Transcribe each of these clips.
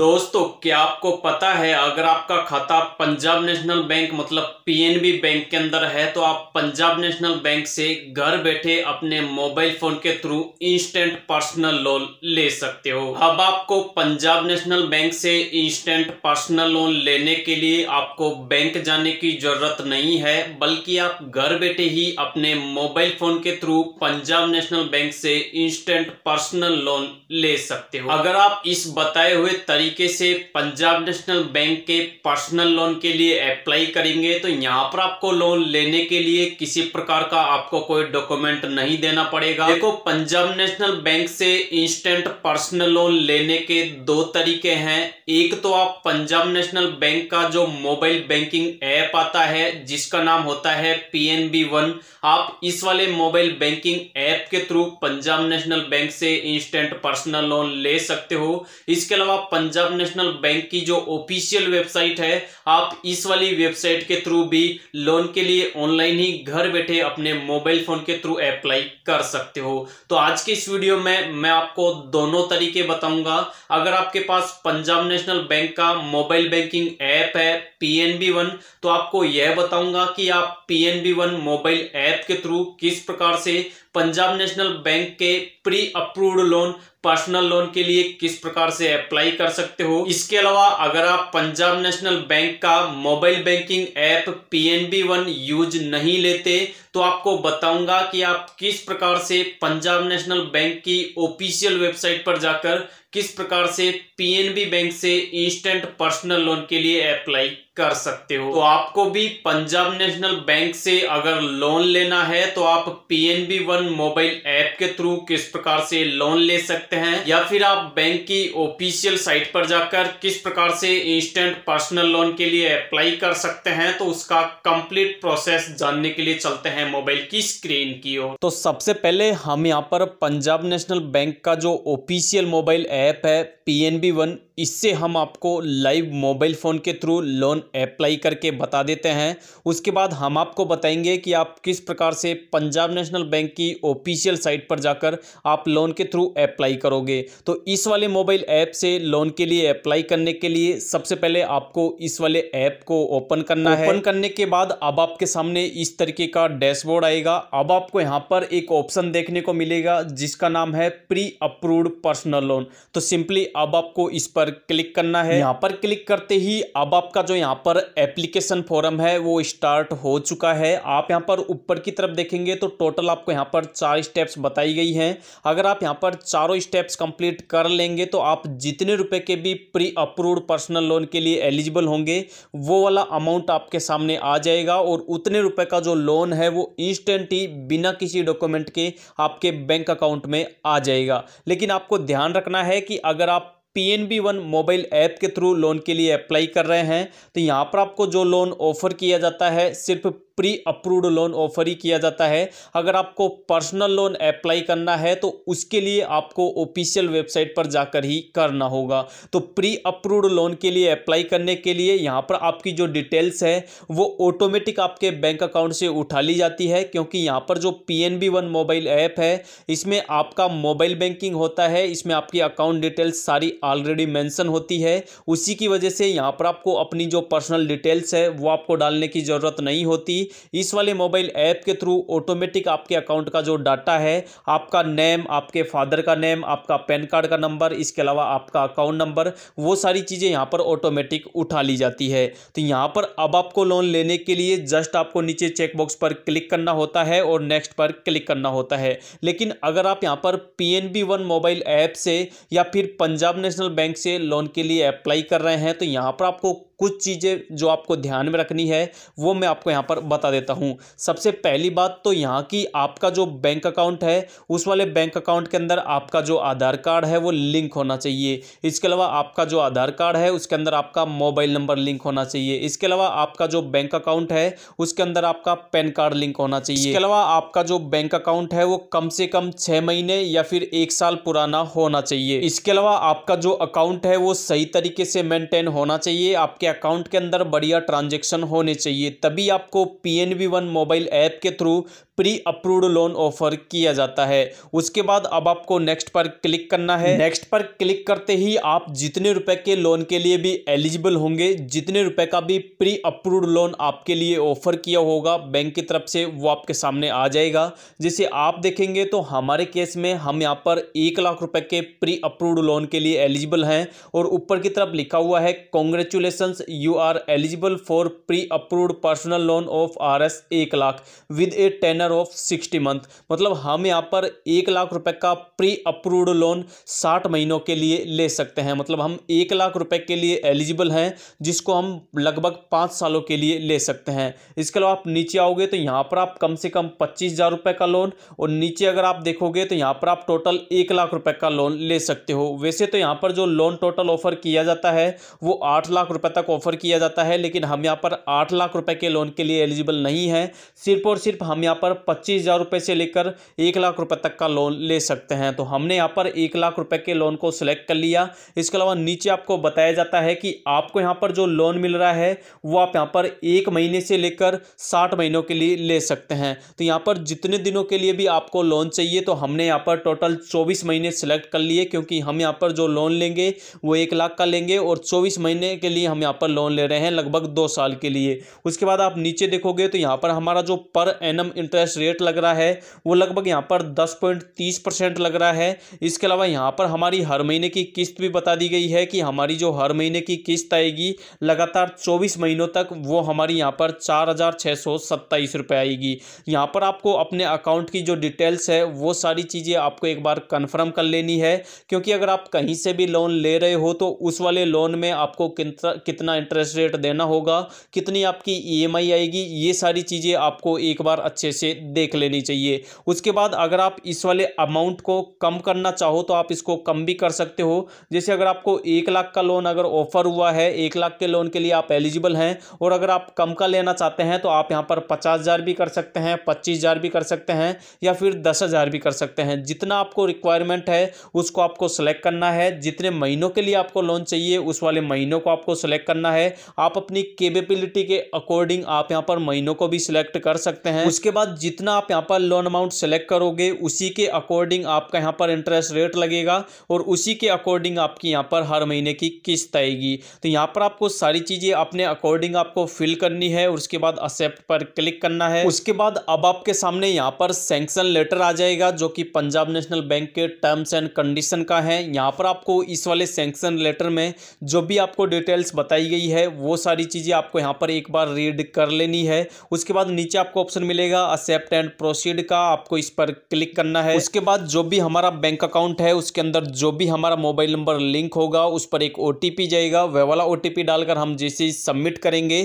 दोस्तों क्या आपको पता है अगर आपका खाता पंजाब नेशनल बैंक मतलब पीएनबी बैंक के अंदर है तो आप पंजाब नेशनल बैंक से घर बैठे अपने मोबाइल फोन के थ्रू इंस्टेंट पर्सनल लोन ले सकते हो अब आपको पंजाब नेशनल बैंक से इंस्टेंट पर्सनल लोन लेने के लिए आपको बैंक जाने की जरूरत नहीं है बल्कि आप घर बैठे ही अपने मोबाइल फोन के थ्रू पंजाब नेशनल बैंक से इंस्टेंट पर्सनल लोन ले सकते हो अगर आप इस बताए हुए तरीके तरीके से पंजाब नेशनल बैंक के पर्सनल लोन के लिए अप्लाई करेंगे तो यहाँ पर आपको लोन लेने के लिए किसी प्रकार का आपको कोई डॉक्यूमेंट नहीं देना पड़ेगा देखो पंजाब नेशनल बैंक से इंस्टेंट पर्सनल लोन लेने के दो तरीके हैं एक तो आप पंजाब नेशनल बैंक का जो मोबाइल बैंकिंग ऐप आता है जिसका नाम होता है पी एन बी वन आप इस वाले मोबाइल बैंकिंग ऐप के थ्रू पंजाब नेशनल बैंक से इंस्टेंट पर्सनल लोन ले सकते हो इसके अलावा पंजाब नेशनल बैंक की जो ऑफिशियल वेबसाइट है आप इस वाली वेबसाइट के थ्रू भी लोन के लिए ऑनलाइन ही घर बैठे अपने मोबाइल फोन के थ्रू अप्लाई कर सकते हो तो आज के इस वीडियो में मैं आपको दोनों तरीके बताऊंगा अगर आपके पास पंजाब नेशनल बैंक का मोबाइल बैंकिंग ऐप है पी वन तो आपको यह बताऊंगा कि आप पी वन मोबाइल ऐप के थ्रू किस प्रकार से पंजाब नेशनल बैंक के pre approved loan personal loan के लिए किस प्रकार से अप्लाई कर सकते हो इसके अलावा अगर आप पंजाब नेशनल बैंक का mobile banking app PNB one use नहीं लेते तो आपको बताऊंगा कि आप किस प्रकार से पंजाब नेशनल बैंक की ऑफिशियल वेबसाइट पर जाकर किस प्रकार से पीएनबी बैंक से इंस्टेंट पर्सनल लोन के लिए अप्लाई कर सकते हो तो आपको भी पंजाब नेशनल बैंक से अगर लोन लेना है तो आप पीएनबी वन मोबाइल ऐप के थ्रू किस प्रकार से लोन ले सकते हैं या फिर आप बैंक की ऑफिशियल साइट पर जाकर किस प्रकार से इंस्टेंट पर्सनल लोन के लिए अप्लाई कर सकते हैं तो उसका कंप्लीट प्रोसेस जानने के लिए चलते हैं मोबाइल की स्क्रीन की ओर तो सबसे पहले हम यहाँ पर पंजाब नेशनल बैंक का जो ऑफिशियल मोबाइल ऐप है पी एन बी वन इससे हम आपको लाइव मोबाइल फ़ोन के थ्रू लोन अप्लाई करके बता देते हैं उसके बाद हम आपको बताएंगे कि आप किस प्रकार से पंजाब नेशनल बैंक की ऑफिशियल साइट पर जाकर आप लोन के थ्रू अप्लाई करोगे तो इस वाले मोबाइल ऐप से लोन के लिए अप्लाई करने के लिए सबसे पहले आपको इस वाले ऐप को ओपन करना है ओपन करने के बाद अब आपके सामने इस तरीके का डैशबोर्ड आएगा अब आपको यहाँ पर एक ऑप्शन देखने को मिलेगा जिसका नाम है प्री अप्रूव्ड पर्सनल लोन तो सिंपली अब आपको इस पर पर क्लिक करना है यहाँ पर क्लिक करते ही अब आपका जो यहाँ पर एप्लीकेशन फॉरम है वो स्टार्ट हो चुका है आप यहाँ पर ऊपर की तरफ देखेंगे तो टोटल आपको यहाँ पर चार स्टेप्स बताई गई हैं अगर आप यहाँ पर चारों स्टेप्स कंप्लीट कर लेंगे तो आप जितने रुपए के भी प्री अप्रूव्ड पर्सनल लोन के लिए एलिजिबल होंगे वो वाला अमाउंट आपके सामने आ जाएगा और उतने रुपए का जो लोन है वो इंस्टेंट ही बिना किसी डॉक्यूमेंट के आपके बैंक अकाउंट में आ जाएगा लेकिन आपको ध्यान रखना है कि अगर आप P N B one mobile app के थ्रू लोन के लिए अप्लाई कर रहे हैं तो यहाँ पर आपको जो लोन ऑफर किया जाता है सिर्फ प्री अप्रूव्ड लोन ऑफर ही किया जाता है अगर आपको पर्सनल लोन अप्लाई करना है तो उसके लिए आपको ऑफिशियल वेबसाइट पर जाकर ही करना होगा तो प्री अप्रूव्ड लोन के लिए अप्लाई करने के लिए यहाँ पर आपकी जो डिटेल्स है वो ऑटोमेटिक आपके बैंक अकाउंट से उठा ली जाती है क्योंकि यहाँ पर जो P N B one mobile app है इसमें आपका मोबाइल बैंकिंग होता है इसमें आपकी अकाउंट डिटेल्स सारी ऑलरेडी मैंशन होती है उसी की वजह से यहाँ पर आपको अपनी जो पर्सनल डिटेल्स है वो आपको डालने की ज़रूरत नहीं होती इस वाले मोबाइल ऐप के थ्रू ऑटोमेटिक आपके अकाउंट का जो डाटा है आपका नेम आपके फादर का नेम आपका पैन कार्ड का नंबर इसके अलावा आपका अकाउंट नंबर वो सारी चीज़ें यहाँ पर ऑटोमेटिक उठा ली जाती है तो यहाँ पर अब आपको लोन लेने के लिए जस्ट आपको नीचे चेकबॉक्स पर क्लिक करना होता है और नेक्स्ट पर क्लिक करना होता है लेकिन अगर आप यहाँ पर P N B one mobile app से या फिर पंजाब नेशनल बैंक से लोन के लिए अप्लाई कर रहे हैं तो यहाँ पर आपको कुछ चीज़ें जो आपको ध्यान में रखनी है वो मैं आपको यहाँ पर बता देता हूँ सबसे पहली बात तो यहाँ की आपका जो बैंक अकाउंट है उस वाले बैंक अकाउंट के अंदर आपका जो आधार कार्ड है वो लिंक होना चाहिए इसके अलावा आपका जो आधार कार्ड है उसके अंदर आपका मोबाइल नंबर लिंक होना चाहिए इसके अलावा आपका जो बैंक अकाउंट है उसके अंदर आपका पैन कार्ड लिंक होना चाहिए इसके अलावा आपका जो बैंक अकाउंट है वो कम से कम छः महीने या फिर एक साल पुराना होना चाहिए इसके अलावा आपका जो अकाउंट है वो सही तरीके से मेंटेन होना चाहिए आपके अकाउंट के अंदर बढ़िया ट्रांजेक्शन होने चाहिए तभी आपको P N one mobile app के through pre approved loan offer किया जाता है उसके बाद अब आपको नेक्स्ट पर क्लिक करना है नेक्स्ट पर क्लिक करते ही आप जितने रुपए के लोन के लिए भी एलिजिबल होंगे जितने रुपए का भी प्री अप्रूव्ड लोन आपके लिए ऑफर किया होगा बैंक की तरफ से वो आपके सामने आ जाएगा जैसे आप देखेंगे तो हमारे केस में हम यहाँ पर एक लाख रुपए के प्री अप्रूव्ड लोन के लिए एलिजिबल हैं और ऊपर की तरफ लिखा हुआ है congratulation you are eligible for pre approved personal loan of R S एक lakh with a tenure tenure of sixty month मतलब हम यहाँ पर एक लाख रुपए का प्री अप्रूव्ड लोन साठ महीनों के लिए ले सकते हैं मतलब हम एक लाख रुपए के लिए एलिजिबल हैं जिसको हम लगभग पाँच सालों के लिए ले सकते हैं इसके अलावा आप नीचे आओगे तो यहाँ पर आप कम से कम पच्चीस हज़ार रुपये का लोन और नीचे अगर आप देखोगे तो यहाँ पर आप टोटल एक लाख रुपये का लोन ले सकते हो वैसे तो यहाँ पर जो लोन टोटल ऑफर किया जाता है वो आठ लाख रुपये तक ऑफर किया जाता है लेकिन हम यहाँ पर आठ लाख रुपये के लोन के लिए एलिजिबल नहीं है सिर्फ और सिर्फ हम यहाँ पर पच्चीस हज़ार रुपये से लेकर एक लाख रुपए तक का लोन ले सकते हैं तो हमने यहाँ पर एक लाख रुपए के लोन को सिलेक्ट कर लिया इसके अलावा नीचे आपको बताया जाता है कि आपको यहाँ पर जो लोन मिल रहा है वो आप यहाँ पर एक महीने से लेकर साठ महीनों के लिए ले सकते हैं तो यहाँ पर जितने दिनों के लिए भी आपको लोन चाहिए तो हमने यहाँ पर टोटल चौबीस महीने सिलेक्ट कर लिए क्योंकि हम यहाँ पर जो लोन लेंगे वो एक लाख का लेंगे और चौबीस महीने के लिए हम यहाँ पर लोन ले रहे हैं लगभग दो साल के लिए उसके बाद आप नीचे देखोगे तो यहाँ पर हमारा जो per annum interest interest rate लग रहा है वो लगभग यहाँ पर दस पॉइंट तीस परसेंट लग रहा है इसके अलावा यहाँ पर हमारी हर महीने की किस्त भी बता दी गई है कि हमारी जो हर महीने की किस्त आएगी लगातार चौबीस महीनों तक वो हमारी यहाँ पर चार हज़ार सौ सत्ताईस आएगी यहाँ पर आपको अपने अकाउंट की जो डिटेल्स है वो सारी चीज़ें आपको एक बार कन्फर्म कर लेनी है क्योंकि अगर आप कहीं से भी लोन ले रहे हो तो उस वाले लोन में आपको कितना इंटरेस्ट रेट देना होगा कितनी आपकी ईएमआई आएगी ये सारी चीज़ें आपको एक बार अच्छे से देख लेनी चाहिए उसके बाद अगर आप इस वाले अमाउंट को कम करना चाहो तो आप इसको कम भी कर सकते हो जैसे अगर आपको एक लाख का लोन अगर ऑफर हुआ है एक लाख के लोन के लिए आप एलिजिबल हैं और अगर आप कम का लेना चाहते हैं तो आप यहाँ पर पचास भी कर सकते हैं पच्चीस भी कर सकते हैं या फिर दस हज़ार भी कर सकते हैं जितना आपको रिक्वायरमेंट है उसको आपको सेलेक्ट करना है जितने महीनों के लिए आपको लोन चाहिए उस वाले महीनों को आपको सेलेक्ट करना है आप अपनी केपेबिलिटी के अकॉर्डिंग आप यहां पर महीनों को भी सिलेक्ट कर सकते हैं उसके बाद जितना आप यहाँ पर लोन अमाउंट सेलेक्ट करोगे उसी के अकॉर्डिंग आपका यहाँ पर इंटरेस्ट रेट लगेगा और उसी के अकॉर्डिंग आपकी यहाँ पर हर महीने की किस्त आएगी तो यहाँ पर आपको सारी चीज़ें अपने अकॉर्डिंग आपको फिल करनी है और उसके बाद एक्सेप्ट पर क्लिक करना है उसके बाद अब आपके सामने यहाँ पर सेंक्शन लेटर आ जाएगा जो कि पंजाब नेशनल बैंक के टर्म्स एंड कंडीशन का है यहाँ पर आपको इस वाले सेंक्शन लेटर में जो भी आपको डिटेल्स बताई गई है वो सारी चीज़ें आपको यहाँ पर एक बार रीड कर लेनी है उसके बाद नीचे आपको ऑप्शन मिलेगा एक्सेप्ट एंड प्रोसीड का आपको इस पर क्लिक करना है उसके बाद जो भी हमारा बैंक अकाउंट है उसके अंदर जो भी हमारा मोबाइल नंबर लिंक होगा उस पर एक ओ जाएगा वह वाला ओ डालकर हम जैसे सबमिट करेंगे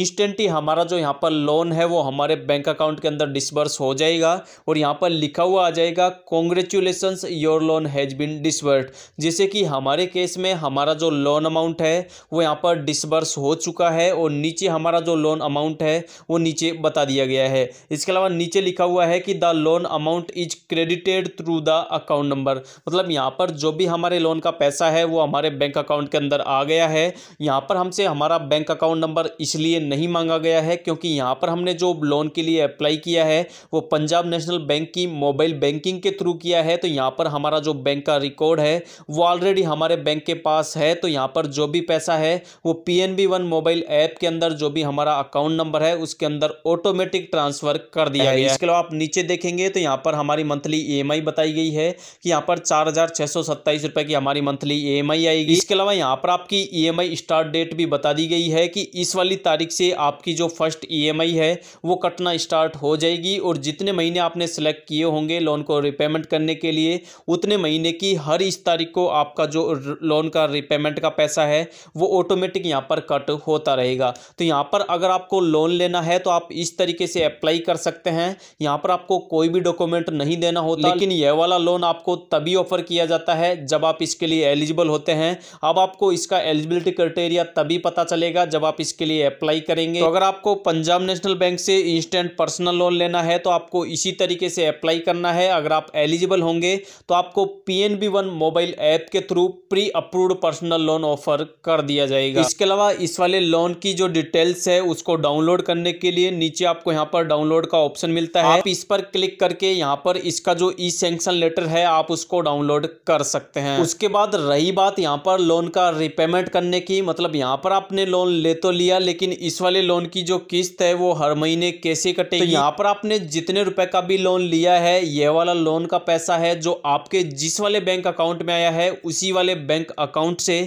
इंस्टेंट हमारा जो यहाँ पर लोन है वो हमारे बैंक अकाउंट के अंदर डिसबर्स हो जाएगा और यहाँ पर लिखा हुआ आ जाएगा congratulation your loan has been disbursed जैसे कि हमारे केस में हमारा जो लोन अमाउंट है वो यहाँ पर डिसबर्स हो चुका है और नीचे हमारा जो लोन अमाउंट है वो नीचे बता दिया गया है इसके अलावा और नीचे लिखा हुआ है कि the loan amount is credited through the account number मतलब यहाँ पर जो भी हमारे लोन का पैसा है वो हमारे बैंक अकाउंट के अंदर आ गया है यहाँ पर हमसे हमारा बैंक अकाउंट नंबर इसलिए नहीं मांगा गया है क्योंकि यहाँ पर हमने जो लोन के लिए अप्लाई किया है वो पंजाब नेशनल बैंक की मोबाइल बैंकिंग के थ्रू किया है तो यहाँ पर हमारा जो बैंक का रिकॉर्ड है वो ऑलरेडी हमारे बैंक के पास है तो यहाँ पर जो भी पैसा है वो P N B one mobile app के अंदर जो भी हमारा अकाउंट नंबर है उसके अंदर ऑटोमेटिक ट्रांसफ़र कर दिया दिया गया है इसके अलावा आप नीचे देखेंगे तो यहाँ पर हमारी मंथली ई e बताई गई है कि यहाँ पर चार की हमारी मंथली ई e आएगी इसके अलावा यहाँ पर आपकी ई स्टार्ट डेट भी बता दी गई है कि इस वाली तारीख से आपकी जो फर्स्ट ई e है वो कटना स्टार्ट हो जाएगी और जितने महीने आपने सेलेक्ट किए होंगे लोन को रिपेमेंट करने के लिए उतने महीने की हर इस तारीख को आपका जो लोन का रिपेमेंट का पैसा है वो ऑटोमेटिक यहाँ पर कट होता रहेगा तो यहाँ पर अगर आपको लोन लेना है तो आप इस तरीके से अप्लाई कर सकते हैं सकते हैं यहाँ पर आपको कोई भी डॉक्यूमेंट नहीं देना होता लेकिन यह वाला लोन आपको तभी ऑफर किया जाता है जब आप इसके लिए एलिजिबल होते हैं अब आपको इसका एलिजिबिलिटी क्राइटेरिया तभी पता चलेगा जब आप इसके लिए अप्लाई करेंगे तो अगर आपको पंजाब नेशनल बैंक से इंस्टेंट पर्सनल लोन लेना है तो आपको इसी तरीके से अप्लाई करना है अगर आप एलिजिबल होंगे तो आपको P N B one mobile app के through pre approved personal loan offer कर दिया जाएगा इसके अलावा इस वाले लोन की जो डिटेल्स है उसको डाउनलोड करने के लिए नीचे आपको यहाँ पर डाउनलोड का ऑप्शन ऑप्शन मिलता है आप इस पर क्लिक करके यहाँ पर इसका जो ई सेंक्शन लेटर है आप उसको डाउनलोड कर सकते हैं उसके बाद रही बात यहाँ पर लोन का रिपेमेंट करने की मतलब यहाँ पर आपने लोन ले तो लिया लेकिन इस वाले लोन की जो किस्त है वो हर महीने कैसे कटे तो यहाँ पर आपने जितने रुपए का भी लोन लिया है ये वाला लोन का पैसा है जो आपके जिस वाले बैंक अकाउंट में आया है उसी वाले बैंक अकाउंट से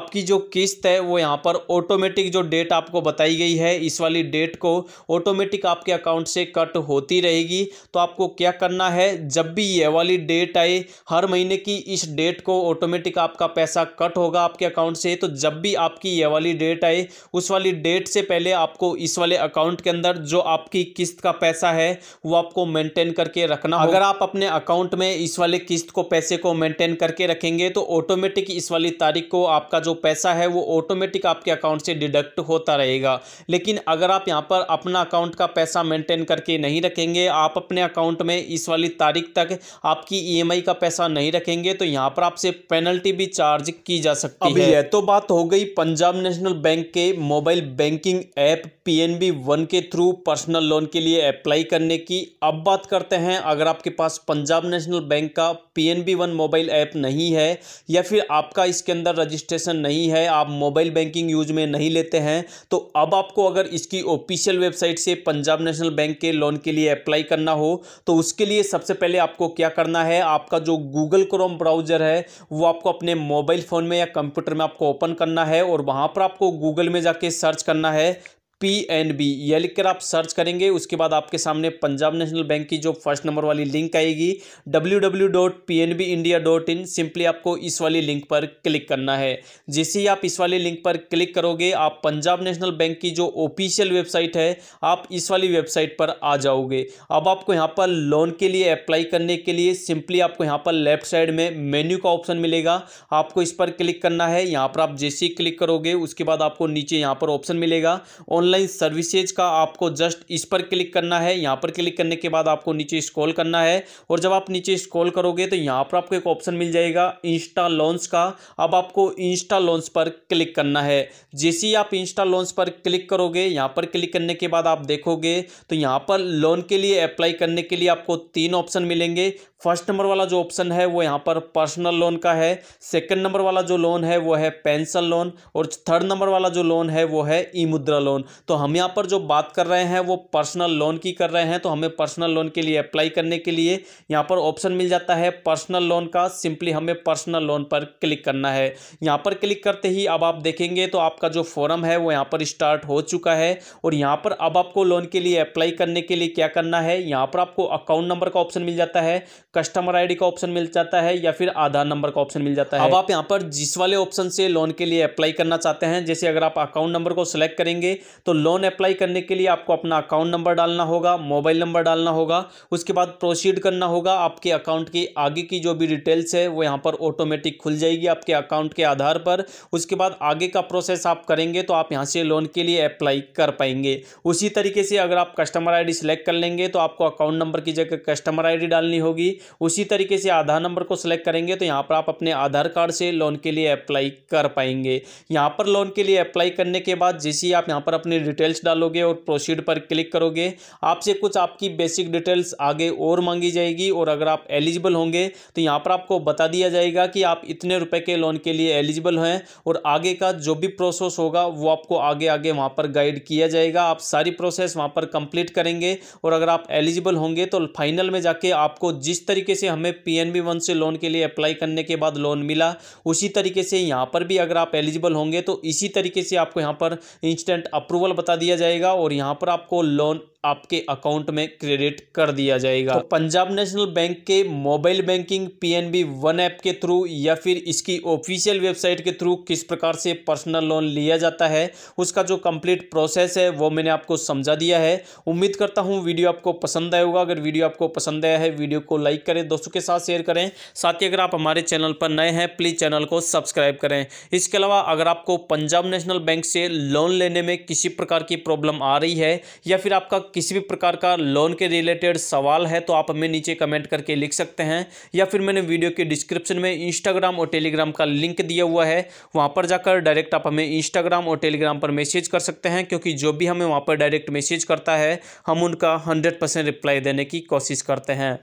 आपकी जो किस्त है वो यहाँ पर ऑटोमेटिक जो डेट आपको बताई गई है इस वाली डेट को ऑटोमेटिक आपके अकाउंट से कट होती रहेगी तो आपको क्या करना है जब भी ये वाली डेट आए हर महीने की इस डेट को ऑटोमेटिक आपका पैसा कट होगा आपके अकाउंट से तो जब भी आपकी ये वाली डेट आए उस वाली डेट से पहले आपको इस वाले अकाउंट के अंदर जो आपकी किस्त का पैसा है वो आपको मेंटेन करके रखना अगर आप अपने अकाउंट में इस वाले किस्त को पैसे को मेंटेन करके रखेंगे तो ऑटोमेटिक इस वाली तारीख को आपका जो पैसा है वो ऑटोमेटिक आपके अकाउंट से डिडक्ट होता रहेगा लेकिन अगर आप यहाँ पर अपना अकाउंट का पैसा मेंटेन करके नहीं नहीं रखेंगे आप अपने अकाउंट में इस वाली तारीख तक आपकी ईएमआई e का पैसा नहीं रखेंगे तो यहाँ पर आपसे पेनल्टी भी चार्ज की जा सकती है तो बात हो गई पंजाब नेशनल बैंक के mobile banking app PNB one के थ्रू पर्सनल लोन के लिए अप्लाई करने की अब बात करते हैं अगर आपके पास पंजाब नेशनल बैंक का पीएनबी वन मोबाइल ऐप नहीं है या फिर आपका इसके अंदर रजिस्ट्रेशन नहीं है आप मोबाइल बैंकिंग यूज में नहीं लेते हैं तो अब आपको अगर इसकी ऑफिशियल वेबसाइट से पंजाब नेशनल बैंक के लोन के लिए अप्लाई करना हो तो उसके लिए सबसे पहले आपको क्या करना है आपका जो गूगल क्रोम ब्राउज़र है वो आपको अपने मोबाइल फ़ोन में या कंप्यूटर में आपको ओपन करना है और वहाँ पर आपको गूगल में जाके सर्च करना है पी एन बी यह लिखकर आप सर्च करेंगे उसके बाद आपके सामने पंजाब नेशनल बैंक की जो फर्स्ट नंबर वाली लिंक आएगी W W dot P N B India in simply आपको इस वाली लिंक पर क्लिक करना है जैसे ही आप इस वाली लिंक पर क्लिक करोगे आप पंजाब नेशनल बैंक की जो ऑफिशियल वेबसाइट है आप इस वाली वेबसाइट पर आ जाओगे अब आपको यहाँ पर लोन के लिए अप्लाई करने के लिए सिंपली आपको यहाँ पर लेफ्ट साइड में मेन्यू का ऑप्शन मिलेगा आपको इस पर क्लिक करना है यहाँ पर आप जैसे ही क्लिक करोगे उसके बाद आपको नीचे यहाँ पर ऑप्शन मिलेगा ऑनलाइन ऑनलाइन सर्विसेज का आपको जस्ट इस पर क्लिक करना है यहाँ पर क्लिक करने के बाद आपको नीचे स्क्रॉल करना है और जब आप नीचे स्क्रॉल करोगे तो यहाँ पर आपको एक ऑप्शन मिल जाएगा इंस्टा लॉन्च का अब आपको इंस्टा लॉन्च पर क्लिक करना है जैसे ही आप इंस्टा लॉन्च पर क्लिक करोगे यहाँ पर क्लिक करने के बाद आप देखोगे तो यहाँ पर लोन के लिए अप्लाई करने के लिए आपको तीन ऑप्शन मिलेंगे फर्स्ट नंबर वाला जो ऑप्शन है वो यहाँ पर पर्सनल लोन का है सेकंड नंबर वाला जो लोन है वो है पेंशन लोन और थर्ड नंबर वाला जो लोन है वो है ई मुद्रा लोन तो हम यहाँ पर जो बात कर रहे हैं वो पर्सनल लोन की कर रहे हैं तो हमें पर्सनल लोन के लिए अप्लाई करने के लिए यहाँ पर ऑप्शन मिल जाता है पर्सनल लोन का सिंपली हमें पर्सनल लोन पर क्लिक करना है यहाँ पर क्लिक करते ही अब आप देखेंगे तो आपका जो फॉर्म है वो यहाँ पर स्टार्ट हो चुका है और यहाँ पर अब आपको लोन के लिए अप्लाई करने के लिए क्या करना है यहाँ पर आपको अकाउंट नंबर का ऑप्शन मिल जाता है कस्टमर आईडी का ऑप्शन मिल जाता है या फिर आधार नंबर का ऑप्शन मिल जाता है अब आप यहाँ पर जिस वाले ऑप्शन से लोन के लिए अप्लाई करना चाहते हैं जैसे अगर आप अकाउंट नंबर को सिलेक्ट करेंगे तो लोन अप्लाई करने के लिए आपको अपना अकाउंट नंबर डालना होगा मोबाइल नंबर डालना होगा उसके बाद प्रोसीड करना होगा आपके अकाउंट की आगे की जो भी डिटेल्स है वो यहाँ पर ऑटोमेटिक खुल जाएगी आपके अकाउंट के आधार पर उसके बाद आगे का प्रोसेस आप करेंगे तो आप यहाँ से लोन के लिए अप्लाई कर पाएंगे उसी तरीके से अगर आप कस्टमर आईडी सिलेक्ट कर लेंगे तो आपको अकाउंट नंबर की जगह कस्टमर आईडी डालनी होगी उसी तरीके से आधार नंबर को सिलेक्ट करेंगे तो यहाँ पर आप अपने आधार कार्ड से लोन के लिए अप्लाई कर पाएंगे यहाँ पर लोन के लिए अप्लाई करने के बाद जैसे ही आप यहाँ पर अपनी डिटेल्स डालोगे और प्रोसीड पर क्लिक करोगे आपसे कुछ आपकी बेसिक डिटेल्स आगे और मांगी जाएगी और अगर आप एलिजिबल होंगे तो यहाँ पर आपको बता दिया जाएगा कि आप इतने रुपए के लोन के लिए एलिजिबल हैं और आगे का जो भी प्रोसेस होगा वो आपको आगे आगे वहाँ पर गाइड किया जाएगा आप सारी प्रोसेस वहाँ पर कंप्लीट करेंगे और अगर आप एलिजिबल होंगे तो फाइनल में जाके आपको जिस तरीके से हमें पी एन बी वन से लोन के लिए अप्लाई करने के बाद लोन मिला उसी तरीके से यहाँ पर भी अगर आप एलिजिबल होंगे तो इसी तरीके से आपको यहाँ पर इंस्टेंट अप्रूवल बता दिया जाएगा और यहाँ पर आपको लोन आपके अकाउंट में क्रेडिट कर दिया जाएगा तो पंजाब नेशनल बैंक के mobile banking PNB one app के थ्रू या फिर इसकी ऑफिशियल वेबसाइट के थ्रू किस प्रकार से पर्सनल लोन लिया जाता है उसका जो कंप्लीट प्रोसेस है वो मैंने आपको समझा दिया है उम्मीद करता हूँ वीडियो आपको पसंद आया होगा अगर वीडियो आपको पसंद आया है वीडियो को लाइक करें दोस्तों के साथ शेयर करें साथ ही अगर आप हमारे चैनल पर नए हैं प्लीज़ चैनल को सब्सक्राइब करें इसके अलावा अगर आपको पंजाब नेशनल बैंक से लोन लेने में किसी प्रकार की प्रॉब्लम आ रही है या फिर आपका किसी भी प्रकार का लोन के रिलेटेड सवाल है तो आप हमें नीचे कमेंट करके लिख सकते हैं या फिर मैंने वीडियो के डिस्क्रिप्शन में इंस्टाग्राम और टेलीग्राम का लिंक दिया हुआ है वहाँ पर जाकर डायरेक्ट आप हमें इंस्टाग्राम और टेलीग्राम पर मैसेज कर सकते हैं क्योंकि जो भी हमें वहाँ पर डायरेक्ट मैसेज करता है हम उनका हंड्रेड रिप्लाई देने की कोशिश करते हैं